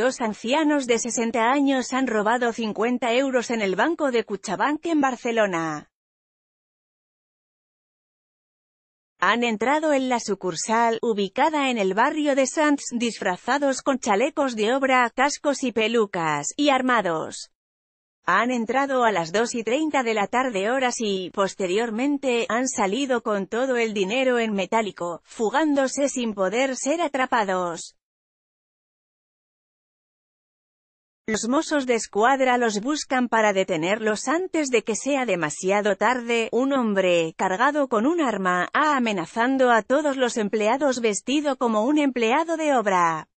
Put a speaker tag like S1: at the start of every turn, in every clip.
S1: Dos ancianos de 60 años han robado 50 euros en el banco de Cuchabank en Barcelona. Han entrado en la sucursal, ubicada en el barrio de Sants, disfrazados con chalecos de obra, cascos y pelucas, y armados. Han entrado a las 2 y 30 de la tarde horas y, posteriormente, han salido con todo el dinero en metálico, fugándose sin poder ser atrapados. Los mozos de escuadra los buscan para detenerlos antes de que sea demasiado tarde. Un hombre, cargado con un arma, ha amenazando a todos los empleados vestido como un empleado de obra.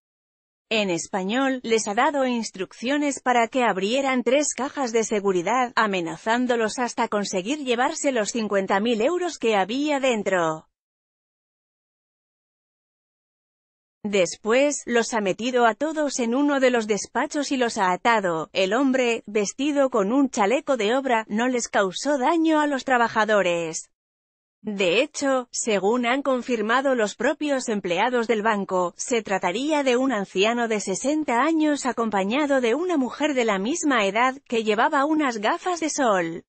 S1: En español, les ha dado instrucciones para que abrieran tres cajas de seguridad, amenazándolos hasta conseguir llevarse los 50.000 euros que había dentro. Después, los ha metido a todos en uno de los despachos y los ha atado. El hombre, vestido con un chaleco de obra, no les causó daño a los trabajadores. De hecho, según han confirmado los propios empleados del banco, se trataría de un anciano de 60 años acompañado de una mujer de la misma edad, que llevaba unas gafas de sol.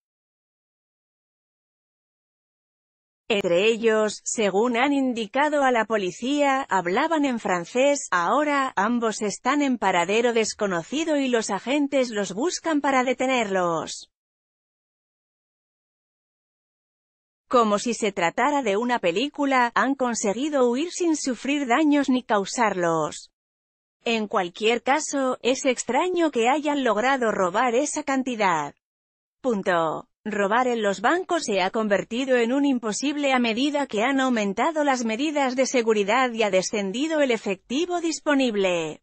S1: Entre ellos, según han indicado a la policía, hablaban en francés, ahora, ambos están en paradero desconocido y los agentes los buscan para detenerlos. Como si se tratara de una película, han conseguido huir sin sufrir daños ni causarlos. En cualquier caso, es extraño que hayan logrado robar esa cantidad. Punto. Robar en los bancos se ha convertido en un imposible a medida que han aumentado las medidas de seguridad y ha descendido el efectivo disponible.